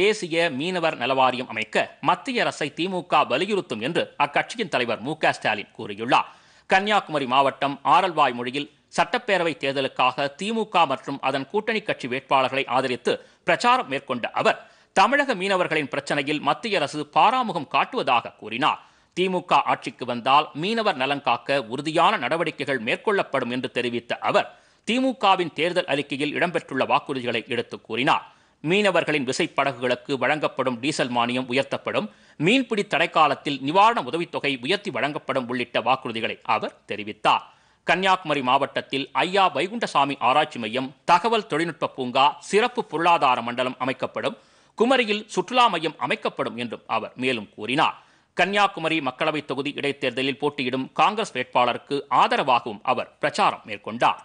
தேசிய மீனவர் நலவாரியம் அமைக்க மத்திய அரசை திமுக வலியுறுத்தும் என்று அக்கட்சியின் தலைவர் மு ஸ்டாலின் கூறியுள்ளார் கன்னியாகுமரி மாவட்டம் ஆரல்வாய் மொழியில் சட்டப்பேரவை தேர்தலுக்காக திமுக மற்றும் அதன் கூட்டணி கட்சி வேட்பாளர்களை ஆதரித்து பிரச்சாரம் மேற்கொண்ட அவர் தமிழக மீனவர்களின் பிரச்சனையில் மத்திய அரசு பாராமுகம் காட்டுவதாக கூறினார் திமுக ஆட்சிக்கு வந்தால் மீனவர் நலன் காக்க உறுதியான நடவடிக்கைகள் மேற்கொள்ளப்படும் என்று தெரிவித்த அவர் திமுகவின் தேர்தல் அறிக்கையில் இடம்பெற்றுள்ள வாக்குறுதிகளை எடுத்துக் கூறினார் மீனவர்களின் விசைப்படகுகளுக்கு வழங்கப்படும் டீசல் மானியம் உயர்த்தப்படும் மீன்பிடி தடைக்காலத்தில் நிவாரண உதவித்தொகை உயர்த்தி வழங்கப்படும் உள்ளிட்ட வாக்குறுதிகளை அவர் தெரிவித்தார் கன்னியாகுமரி மாவட்டத்தில் ஐயா வைகுண்டசாமி ஆராய்ச்சி மையம் தகவல் தொழில்நுட்ப பூங்கா சிறப்பு பொருளாதார மண்டலம் அமைக்கப்படும் குமரியில் சுற்றுலா மையம் அமைக்கப்படும் என்றும் அவர் மேலும் கூறினார் கன்னியாகுமரி மக்களவைத் தொகுதி இடைத்தேர்தலில் போட்டியிடும் காங்கிரஸ் வேட்பாளருக்கு ஆதரவாகவும் அவர் பிரச்சாரம் மேற்கொண்டார்